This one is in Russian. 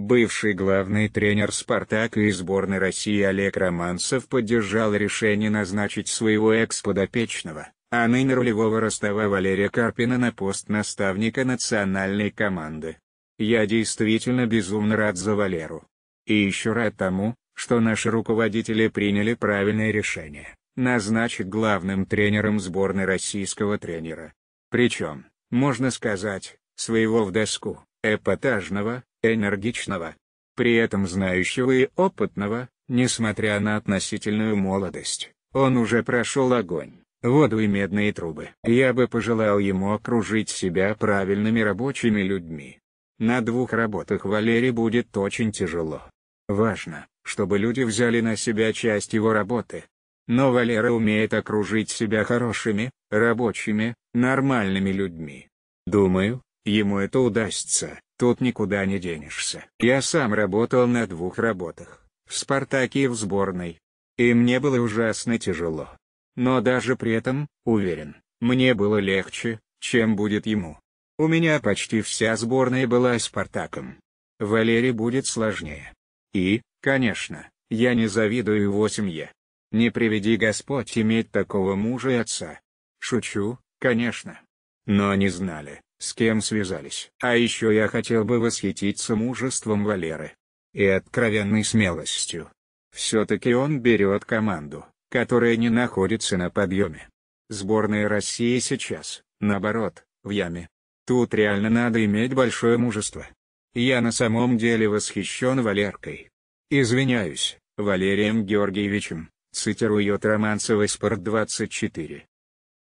Бывший главный тренер «Спартака» и сборной России Олег Романцев поддержал решение назначить своего экс-подопечного, а ныне рулевого Ростова Валерия Карпина на пост наставника национальной команды. Я действительно безумно рад за Валеру. И еще рад тому, что наши руководители приняли правильное решение – назначить главным тренером сборной российского тренера. Причем, можно сказать, своего в доску, эпатажного, энергичного, при этом знающего и опытного, несмотря на относительную молодость, он уже прошел огонь, воду и медные трубы. Я бы пожелал ему окружить себя правильными рабочими людьми. На двух работах Валерий будет очень тяжело. Важно, чтобы люди взяли на себя часть его работы. Но Валера умеет окружить себя хорошими, рабочими, нормальными людьми. Думаю, ему это удастся. Тут никуда не денешься. Я сам работал на двух работах, в «Спартаке» и в сборной. И мне было ужасно тяжело. Но даже при этом, уверен, мне было легче, чем будет ему. У меня почти вся сборная была «Спартаком». Валере будет сложнее. И, конечно, я не завидую его семье. Не приведи Господь иметь такого мужа и отца. Шучу, конечно. Но они знали, с кем связались. А еще я хотел бы восхититься мужеством Валеры. И откровенной смелостью. Все-таки он берет команду, которая не находится на подъеме. Сборная России сейчас, наоборот, в яме. Тут реально надо иметь большое мужество. Я на самом деле восхищен Валеркой. Извиняюсь, Валерием Георгиевичем, Цитирую цитирует Романцевый Спорт 24.